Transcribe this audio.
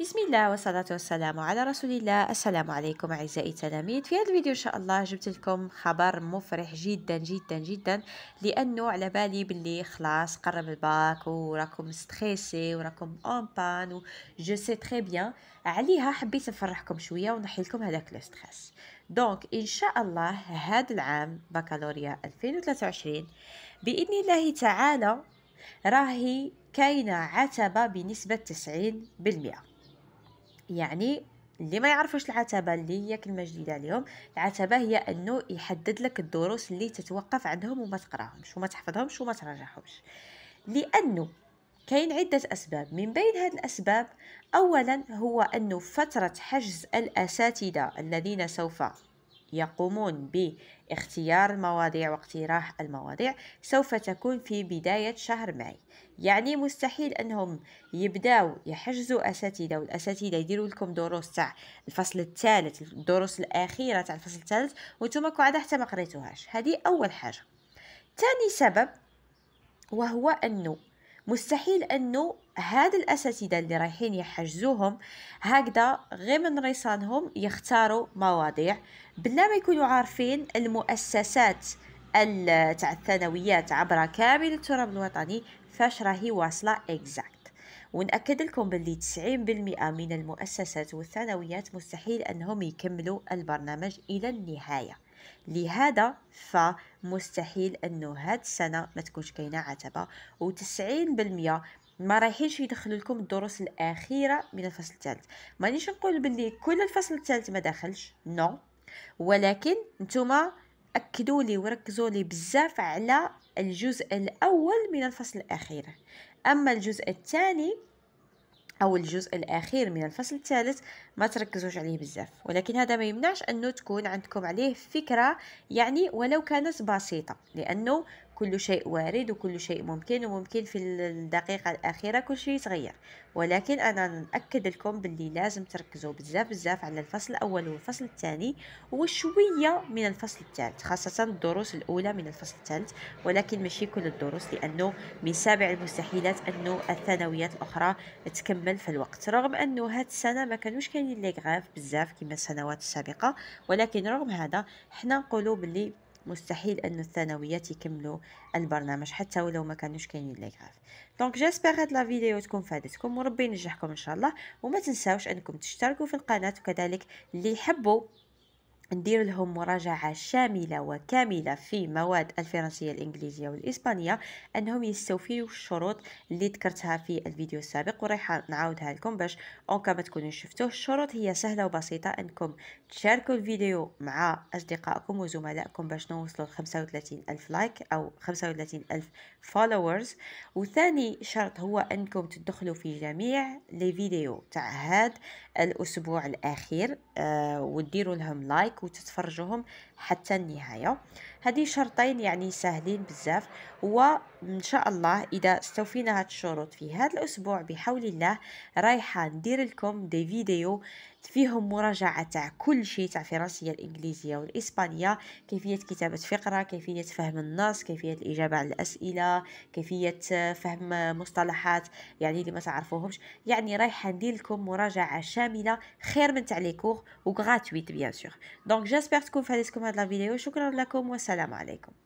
بسم الله والصلاة والسلام على رسول الله السلام عليكم أعزائي التلاميذ في هذا الفيديو إن شاء الله جبت لكم خبر مفرح جدا جدا جدا لأنه على بالي باللي خلاص قرب الباك وراكم ستريسي وراكم أمبان بان و جو سي تخي بيان عليها حبيت نفرحكم شوية ونحي لكم هذاك لو ستريس دونك إن شاء الله هذا العام بكالوريا 2023 بإذن الله تعالى راهي كاينة عتبة بنسبة 90% يعني اللي ما يعرفوش العتبه اللي هي كلمه جديده اليوم العتبه هي انه يحدد لك الدروس اللي تتوقف عندهم وما تقراهمش وما تحفظهمش وما تراجعهمش لانه كاين عده اسباب من بين هذه الاسباب اولا هو انه فتره حجز الاساتذه الذين سوف يقومون باختيار المواضيع واقتراح المواضيع سوف تكون في بداية شهر ماي يعني مستحيل أنهم يبداو يحجزوا أساتذة والأساتذة يديروا لكم دروس تاع الفصل الثالث الدروس الأخيرة تاع الفصل الثالث وانتم قاعدة حتى ما قريتوهاش هذه أول حاجة ثاني سبب وهو أنه مستحيل انه هاد الاساتذه اللي رايحين يحجزوهم هكذا غير من ريسانهم يختاروا مواضيع بلا ما يكونوا عارفين المؤسسات تاع الثانويات عبر كامل التراب الوطني فاش راهي واصله اكزاكت ونأكد لكم باللي 90% من المؤسسات والثانويات مستحيل أنهم يكملوا البرنامج إلى النهاية لهذا فمستحيل انه هاد السنه ما تكونش كاينه عتبه و90% ما رايحينش يدخلوا لكم الدروس الاخيره من الفصل الثالث مانيش نقول باللي كل الفصل الثالث ما دخلش نو ولكن نتوما اكدوا لي وركزوا لي بزاف على الجزء الاول من الفصل الاخير اما الجزء الثاني أو الجزء الأخير من الفصل الثالث ما تركزوش عليه بزاف ولكن هذا ما يمنعش أنه تكون عندكم عليه فكرة يعني ولو كانت بسيطة لأنه كل شيء وارد وكل شيء ممكن وممكن في الدقيقة الأخيرة كل شيء يتغير ولكن أنا نأكد لكم باللي لازم تركزوا بزاف بزاف على الفصل الأول والفصل الثاني وشوية من الفصل الثالث خاصة الدروس الأولى من الفصل الثالث ولكن ماشي كل الدروس لأنه من سابع المستحيلات أنه الثانويات الأخرى تكمل في الوقت رغم أنه هاد السنة ما كانوش كاينين لي غاف بزاف كما السنوات السابقة ولكن رغم هذا حنا نقولوا باللي مستحيل انه الثانويات يكملوا البرنامج حتى ولو ما كانوش كاينين لي غراف دونك جيسبر هاد لا فيديو تكون فادتكم وربي ينجحكم ان شاء الله وما تنساوش انكم تشتركوا في القناه وكذلك اللي يحبوا ندير لهم مراجعة شاملة وكاملة في مواد الفرنسية الإنجليزية والإسبانية أنهم يستوفيوا الشروط اللي ذكرتها في الفيديو السابق ورايحة نعاودها لكم باش أونكا ما تكونوا شفتوه الشروط هي سهلة وبسيطة أنكم تشاركوا الفيديو مع أصدقائكم وزملائكم باش نوصلوا ل 35 ألف لايك أو 35 ألف فولورز وثاني شرط هو أنكم تدخلوا في جميع لي فيديو تاع هاد الأسبوع الأخير آه، وديروا لهم لايك وتتفرجوهم حتى النهاية هذه شرطين يعني سهلين بزاف و ان شاء الله اذا استوفينا هاد الشروط في هذا الاسبوع بحول الله رايحه ندير لكم دي فيديو فيهم مراجعة تاع كل شيء تاع فرنسية الإنجليزية والإسبانية كيفية كتابة فقرة كيفية فهم النص كيفية الإجابة على الأسئلة كيفية فهم مصطلحات يعني اللي ما تعرفوهمش يعني رايحة ندير لكم مراجعة شاملة خير من تاع لي كور وغراتويت بيان سور دونك جيسبر تكون فادتكم هاد لا فيديو شكرا لكم والسلام عليكم